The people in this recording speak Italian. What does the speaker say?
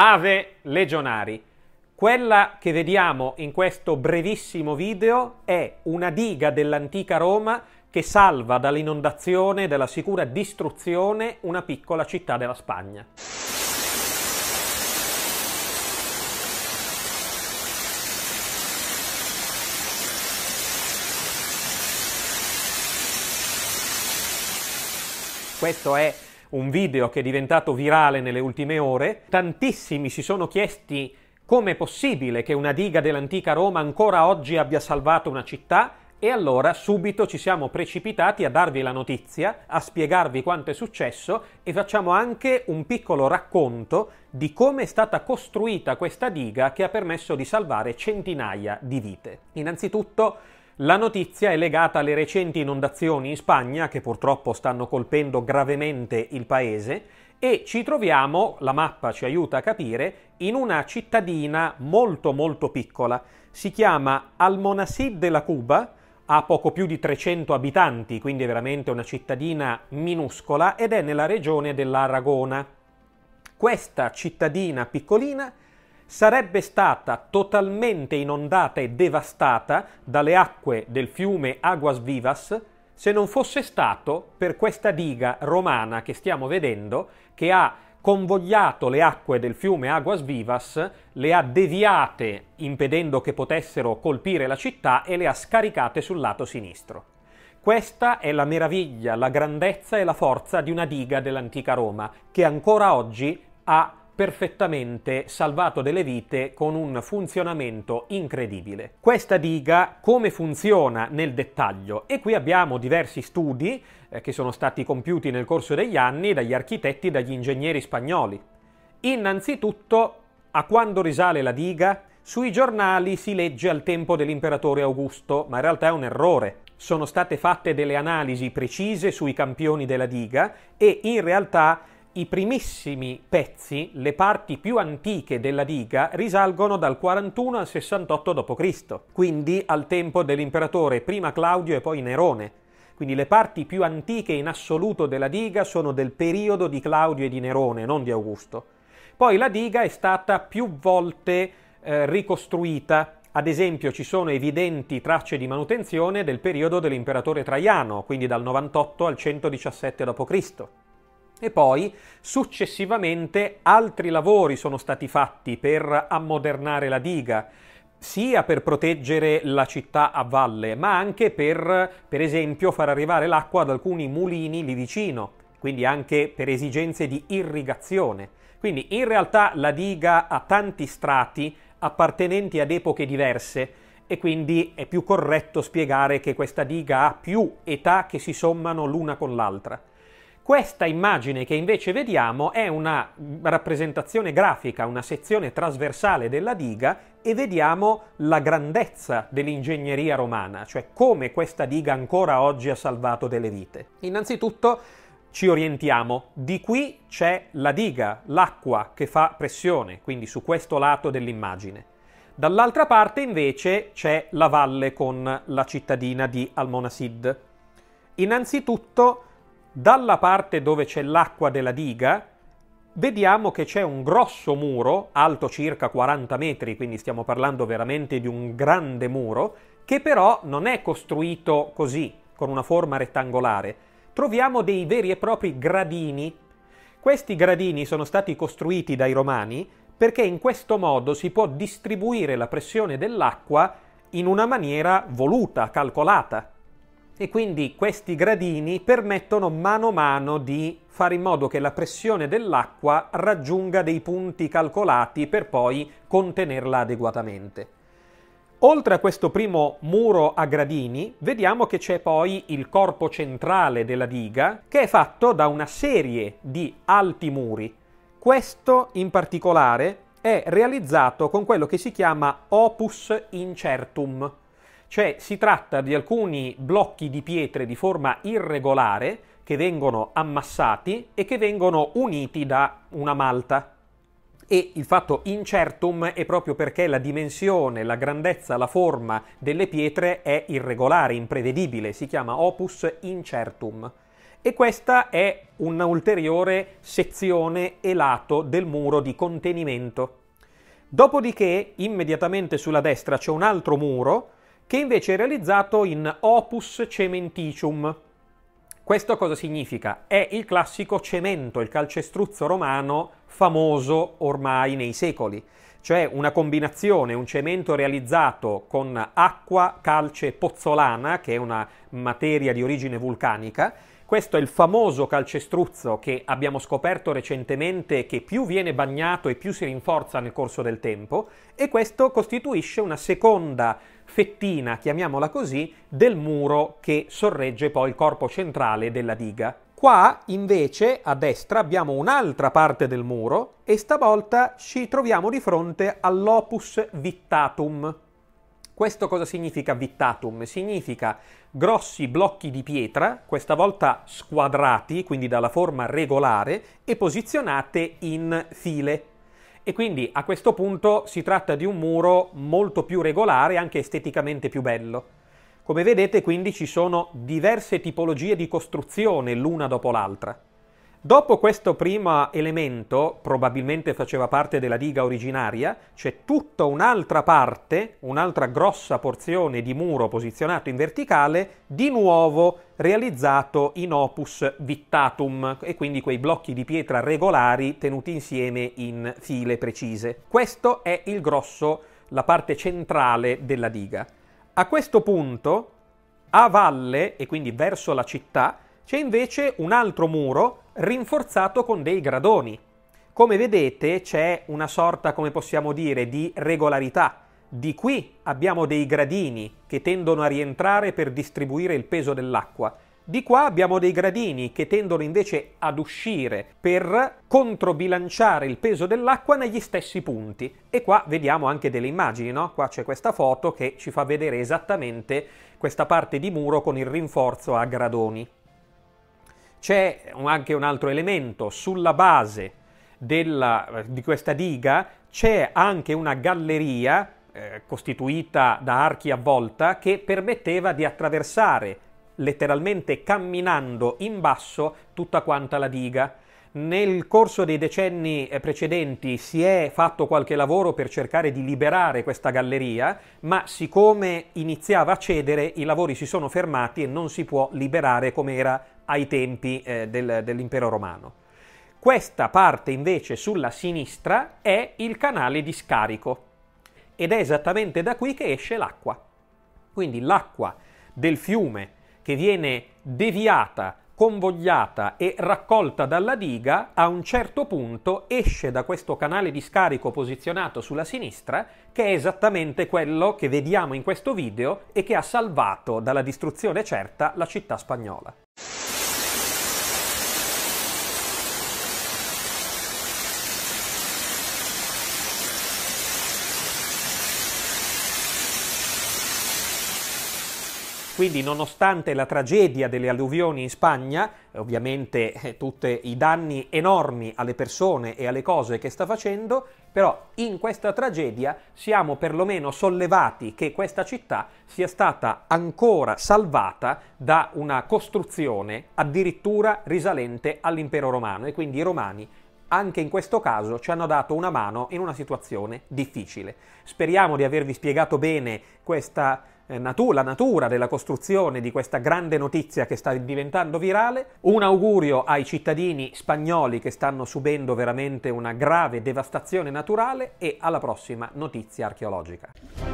Ave legionari. Quella che vediamo in questo brevissimo video è una diga dell'antica Roma che salva dall'inondazione e dalla sicura distruzione una piccola città della Spagna. Questo è un video che è diventato virale nelle ultime ore, tantissimi si sono chiesti come è possibile che una diga dell'antica Roma ancora oggi abbia salvato una città e allora subito ci siamo precipitati a darvi la notizia, a spiegarvi quanto è successo e facciamo anche un piccolo racconto di come è stata costruita questa diga che ha permesso di salvare centinaia di vite. Innanzitutto la notizia è legata alle recenti inondazioni in Spagna che purtroppo stanno colpendo gravemente il paese e ci troviamo, la mappa ci aiuta a capire, in una cittadina molto molto piccola. Si chiama Almonacid de la Cuba, ha poco più di 300 abitanti, quindi è veramente una cittadina minuscola ed è nella regione dell'Aragona. Questa cittadina piccolina è sarebbe stata totalmente inondata e devastata dalle acque del fiume Aguas Vivas se non fosse stato per questa diga romana che stiamo vedendo che ha convogliato le acque del fiume Aguas Vivas, le ha deviate impedendo che potessero colpire la città e le ha scaricate sul lato sinistro. Questa è la meraviglia, la grandezza e la forza di una diga dell'antica Roma che ancora oggi ha perfettamente salvato delle vite con un funzionamento incredibile. Questa diga come funziona nel dettaglio? E qui abbiamo diversi studi eh, che sono stati compiuti nel corso degli anni dagli architetti e dagli ingegneri spagnoli. Innanzitutto, a quando risale la diga? Sui giornali si legge al tempo dell'imperatore Augusto, ma in realtà è un errore. Sono state fatte delle analisi precise sui campioni della diga e in realtà i primissimi pezzi, le parti più antiche della diga, risalgono dal 41 al 68 d.C., quindi al tempo dell'imperatore prima Claudio e poi Nerone. Quindi le parti più antiche in assoluto della diga sono del periodo di Claudio e di Nerone, non di Augusto. Poi la diga è stata più volte eh, ricostruita, ad esempio ci sono evidenti tracce di manutenzione del periodo dell'imperatore Traiano, quindi dal 98 al 117 d.C. E poi successivamente altri lavori sono stati fatti per ammodernare la diga, sia per proteggere la città a valle, ma anche per, per esempio, far arrivare l'acqua ad alcuni mulini lì vicino, quindi anche per esigenze di irrigazione. Quindi in realtà la diga ha tanti strati appartenenti ad epoche diverse e quindi è più corretto spiegare che questa diga ha più età che si sommano l'una con l'altra. Questa immagine che invece vediamo è una rappresentazione grafica, una sezione trasversale della diga e vediamo la grandezza dell'ingegneria romana, cioè come questa diga ancora oggi ha salvato delle vite. Innanzitutto ci orientiamo, di qui c'è la diga, l'acqua che fa pressione, quindi su questo lato dell'immagine. Dall'altra parte invece c'è la valle con la cittadina di Almonasid. Innanzitutto dalla parte dove c'è l'acqua della diga vediamo che c'è un grosso muro, alto circa 40 metri, quindi stiamo parlando veramente di un grande muro, che però non è costruito così, con una forma rettangolare. Troviamo dei veri e propri gradini. Questi gradini sono stati costruiti dai romani perché in questo modo si può distribuire la pressione dell'acqua in una maniera voluta, calcolata e quindi questi gradini permettono mano a mano di fare in modo che la pressione dell'acqua raggiunga dei punti calcolati per poi contenerla adeguatamente. Oltre a questo primo muro a gradini, vediamo che c'è poi il corpo centrale della diga, che è fatto da una serie di alti muri. Questo in particolare è realizzato con quello che si chiama opus incertum, cioè si tratta di alcuni blocchi di pietre di forma irregolare che vengono ammassati e che vengono uniti da una malta. E il fatto incertum è proprio perché la dimensione, la grandezza, la forma delle pietre è irregolare, imprevedibile, si chiama opus incertum. E questa è un'ulteriore sezione e lato del muro di contenimento. Dopodiché, immediatamente sulla destra c'è un altro muro che invece è realizzato in opus cementicium. Questo cosa significa? È il classico cemento, il calcestruzzo romano famoso ormai nei secoli, cioè una combinazione, un cemento realizzato con acqua, calce e pozzolana, che è una materia di origine vulcanica, questo è il famoso calcestruzzo che abbiamo scoperto recentemente che più viene bagnato e più si rinforza nel corso del tempo e questo costituisce una seconda fettina, chiamiamola così, del muro che sorregge poi il corpo centrale della diga. Qua invece a destra abbiamo un'altra parte del muro e stavolta ci troviamo di fronte all'opus vittatum, questo cosa significa vittatum? Significa grossi blocchi di pietra, questa volta squadrati, quindi dalla forma regolare, e posizionate in file. E quindi a questo punto si tratta di un muro molto più regolare, anche esteticamente più bello. Come vedete quindi ci sono diverse tipologie di costruzione l'una dopo l'altra. Dopo questo primo elemento, probabilmente faceva parte della diga originaria, c'è tutta un'altra parte, un'altra grossa porzione di muro posizionato in verticale, di nuovo realizzato in opus vittatum e quindi quei blocchi di pietra regolari tenuti insieme in file precise. Questo è il grosso, la parte centrale della diga. A questo punto, a valle e quindi verso la città, c'è invece un altro muro rinforzato con dei gradoni. Come vedete c'è una sorta, come possiamo dire, di regolarità. Di qui abbiamo dei gradini che tendono a rientrare per distribuire il peso dell'acqua. Di qua abbiamo dei gradini che tendono invece ad uscire per controbilanciare il peso dell'acqua negli stessi punti. E qua vediamo anche delle immagini, no? Qua c'è questa foto che ci fa vedere esattamente questa parte di muro con il rinforzo a gradoni. C'è anche un altro elemento, sulla base della, di questa diga c'è anche una galleria eh, costituita da archi a volta che permetteva di attraversare letteralmente camminando in basso tutta quanta la diga. Nel corso dei decenni eh, precedenti si è fatto qualche lavoro per cercare di liberare questa galleria, ma siccome iniziava a cedere i lavori si sono fermati e non si può liberare come era ai tempi eh, del, dell'impero romano. Questa parte invece sulla sinistra è il canale di scarico ed è esattamente da qui che esce l'acqua. Quindi l'acqua del fiume che viene deviata, convogliata e raccolta dalla diga a un certo punto esce da questo canale di scarico posizionato sulla sinistra che è esattamente quello che vediamo in questo video e che ha salvato dalla distruzione certa la città spagnola. Quindi nonostante la tragedia delle alluvioni in Spagna, ovviamente eh, tutti i danni enormi alle persone e alle cose che sta facendo, però in questa tragedia siamo perlomeno sollevati che questa città sia stata ancora salvata da una costruzione addirittura risalente all'impero romano e quindi i romani anche in questo caso ci hanno dato una mano in una situazione difficile. Speriamo di avervi spiegato bene questa eh, natu- la natura della costruzione di questa grande notizia che sta diventando virale. Un augurio ai cittadini spagnoli che stanno subendo veramente una grave devastazione naturale e alla prossima notizia archeologica.